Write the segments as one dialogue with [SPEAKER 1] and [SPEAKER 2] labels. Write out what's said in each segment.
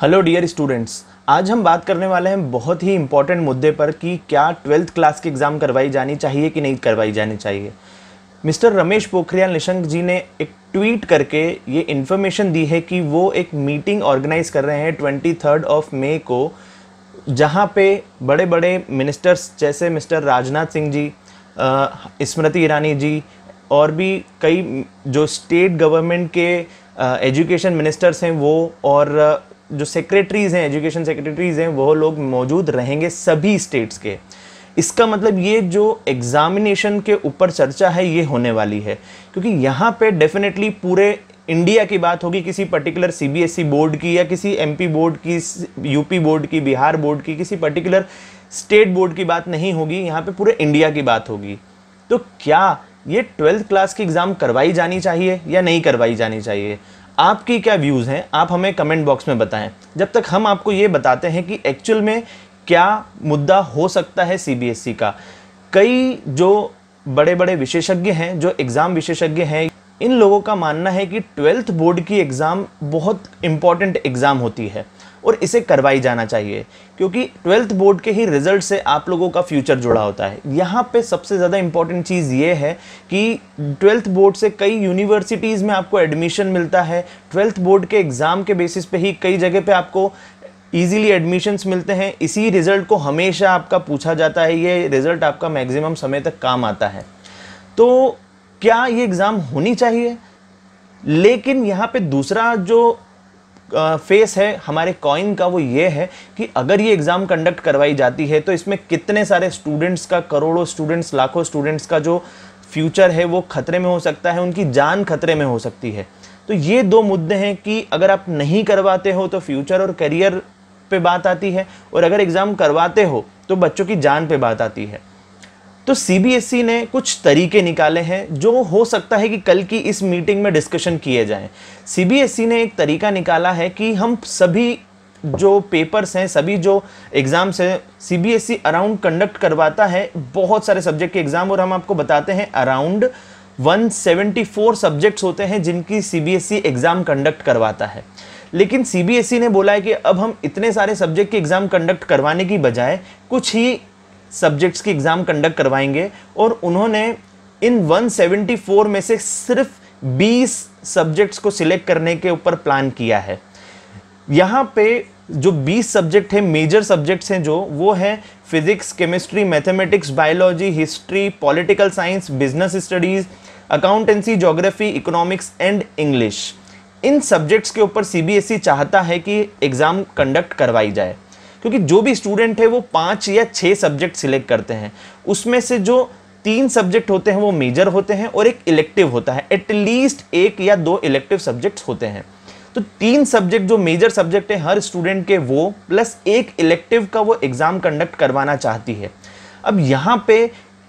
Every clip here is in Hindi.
[SPEAKER 1] हेलो डियर स्टूडेंट्स आज हम बात करने वाले हैं बहुत ही इंपॉर्टेंट मुद्दे पर कि क्या ट्वेल्थ क्लास की एग्ज़ाम करवाई जानी चाहिए कि नहीं करवाई जानी चाहिए मिस्टर रमेश पोखरियाल निशंक जी ने एक ट्वीट करके ये इन्फॉर्मेशन दी है कि वो एक मीटिंग ऑर्गेनाइज कर रहे हैं ट्वेंटी थर्ड ऑफ मे को जहाँ पे बड़े बड़े मिनिस्टर्स जैसे मिस्टर राजनाथ सिंह जी स्मृति ईरानी जी और भी कई जो स्टेट गवर्नमेंट के एजुकेशन मिनिस्टर्स हैं वो और जो सेक्रेटरीज हैं एजुकेशन सेक्रेटरीज हैं वो लोग मौजूद रहेंगे सभी स्टेट्स के इसका मतलब ये जो एग्ज़ामिनेशन के ऊपर चर्चा है ये होने वाली है क्योंकि यहाँ पे डेफिनेटली पूरे इंडिया की बात होगी किसी पर्टिकुलर सीबीएसई बोर्ड की या किसी एमपी बोर्ड की यूपी बोर्ड की बिहार बोर्ड की किसी पर्टिकुलर स्टेट बोर्ड की बात नहीं होगी यहाँ पे पूरे इंडिया की बात होगी तो क्या ये ट्वेल्थ क्लास की एग्ज़ाम करवाई जानी चाहिए या नहीं करवाई जानी चाहिए आपकी क्या व्यूज़ हैं आप हमें कमेंट बॉक्स में बताएं जब तक हम आपको ये बताते हैं कि एक्चुअल में क्या मुद्दा हो सकता है सीबीएसई e का कई जो बड़े बड़े विशेषज्ञ हैं जो एग्ज़ाम विशेषज्ञ हैं इन लोगों का मानना है कि ट्वेल्थ बोर्ड की एग्ज़ाम बहुत इम्पॉर्टेंट एग्ज़ाम होती है और इसे करवाई जाना चाहिए क्योंकि ट्वेल्थ बोर्ड के ही रिज़ल्ट से आप लोगों का फ्यूचर जुड़ा होता है यहाँ पे सबसे ज़्यादा इम्पॉर्टेंट चीज़ ये है कि ट्वेल्थ बोर्ड से कई यूनिवर्सिटीज़ में आपको एडमिशन मिलता है ट्वेल्थ बोर्ड के एग्ज़ाम के बेसिस पे ही कई जगह पे आपको ईजिली एडमिशन्स मिलते हैं इसी रिज़ल्ट को हमेशा आपका पूछा जाता है ये रिज़ल्ट आपका मैक्सिमम समय तक काम आता है तो क्या ये एग्ज़ाम होनी चाहिए लेकिन यहाँ पे दूसरा जो फेस है हमारे कॉइन का वो ये है कि अगर ये एग्ज़ाम कंडक्ट करवाई जाती है तो इसमें कितने सारे स्टूडेंट्स का करोड़ों स्टूडेंट्स लाखों स्टूडेंट्स का जो फ्यूचर है वो खतरे में हो सकता है उनकी जान खतरे में हो सकती है तो ये दो मुद्दे हैं कि अगर आप नहीं करवाते हो तो फ्यूचर और करियर पे बात आती है और अगर एग्ज़ाम करवाते हो तो बच्चों की जान पे बात आती है तो सीबीएसई e ने कुछ तरीके निकाले हैं जो हो सकता है कि कल की इस मीटिंग में डिस्कशन किए जाएं सीबीएसई e ने एक तरीका निकाला है कि हम सभी जो पेपर्स हैं सभी जो एग्ज़ाम्स हैं C B S E around conduct करवाता है बहुत सारे सब्जेक्ट के एग्ज़ाम और हम आपको बताते हैं अराउंड 174 सब्जेक्ट्स होते हैं जिनकी C B S E exam conduct करवाता है लेकिन सी बी एस ई ने बोला है कि अब हम इतने सारे सब्जेक्ट के एग्ज़ाम कंडक्ट करवाने की बजाय कुछ ही सब्जेक्ट्स की एग्ज़ाम कंडक्ट करवाएंगे और उन्होंने इन 174 में से सिर्फ 20 सब्जेक्ट्स को सिलेक्ट करने के ऊपर प्लान किया है यहाँ पे जो 20 सब्जेक्ट हैं मेजर सब्जेक्ट्स हैं जो वो हैं physics chemistry mathematics biology history political science business studies accountancy geography economics and English इन सब्जेक्ट्स के ऊपर सी e चाहता है कि एग्ज़ाम कंडक्ट करवाई जाए क्योंकि जो भी स्टूडेंट है वो पाँच या छः सब्जेक्ट सिलेक्ट करते हैं उसमें से जो तीन सब्जेक्ट होते हैं वो मेजर होते हैं और एक इलेक्टिव होता है एटलीस्ट एक या दो इलेक्टिव सब्जेक्ट्स होते हैं तो तीन सब्जेक्ट जो मेजर सब्जेक्ट है हर स्टूडेंट के वो प्लस एक इलेक्टिव का वो एग्ज़ाम कंडक्ट करवाना चाहती है अब यहाँ पे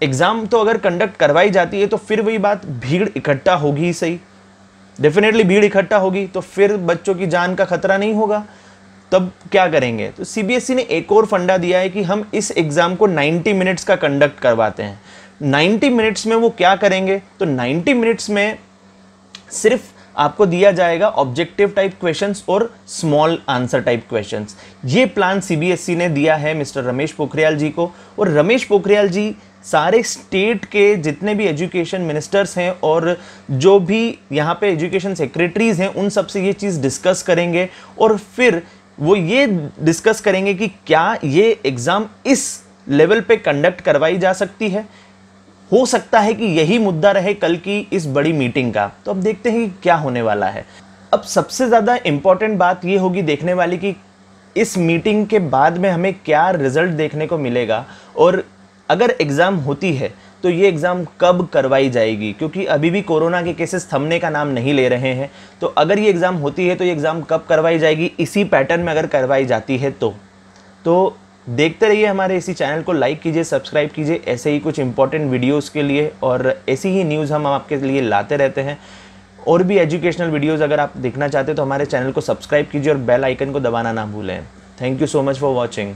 [SPEAKER 1] एग्ज़ाम तो अगर कंडक्ट करवाई जाती है तो फिर वही बात भीड़ इकट्ठा होगी ही सही डेफिनेटली भीड़ इकट्ठा होगी तो फिर बच्चों की जान का खतरा नहीं होगा तब क्या करेंगे तो सीबीएसई e ने एक और फंडा दिया है कि हम इस एग्ज़ाम को 90 मिनट्स का कंडक्ट करवाते हैं 90 मिनट्स में वो क्या करेंगे तो 90 मिनट्स में सिर्फ आपको दिया जाएगा ऑब्जेक्टिव टाइप क्वेश्चंस और स्मॉल आंसर टाइप क्वेश्चंस ये प्लान सीबीएसई e ने दिया है मिस्टर रमेश पोखरियाल जी को और रमेश पोखरियाल जी सारे स्टेट के जितने भी एजुकेशन मिनिस्टर्स हैं और जो भी यहाँ पे एजुकेशन सेक्रेटरीज हैं उन सब से ये चीज़ डिस्कस करेंगे और फिर वो ये डिस्कस करेंगे कि क्या ये एग्ज़ाम इस लेवल पे कंडक्ट करवाई जा सकती है हो सकता है कि यही मुद्दा रहे कल की इस बड़ी मीटिंग का तो अब देखते हैं कि क्या होने वाला है अब सबसे ज़्यादा इम्पॉर्टेंट बात ये होगी देखने वाली कि इस मीटिंग के बाद में हमें क्या रिजल्ट देखने को मिलेगा और अगर एग्ज़ाम होती है तो ये एग्ज़ाम कब करवाई जाएगी क्योंकि अभी भी कोरोना के केसेस थमने का नाम नहीं ले रहे हैं तो अगर ये एग्ज़ाम होती है तो ये एग्ज़ाम कब करवाई जाएगी इसी पैटर्न में अगर करवाई जाती है तो तो देखते रहिए हमारे इसी चैनल को लाइक कीजिए सब्सक्राइब कीजिए ऐसे ही कुछ इंपॉर्टेंट वीडियोज़ के लिए और ऐसी ही न्यूज़ हम आपके लिए लाते रहते हैं और भी एजुकेशनल वीडियोज़ अगर आप देखना चाहते हैं तो हमारे चैनल को सब्सक्राइब कीजिए और बेल आइकन को दबाना ना भूलें thank you so much for watching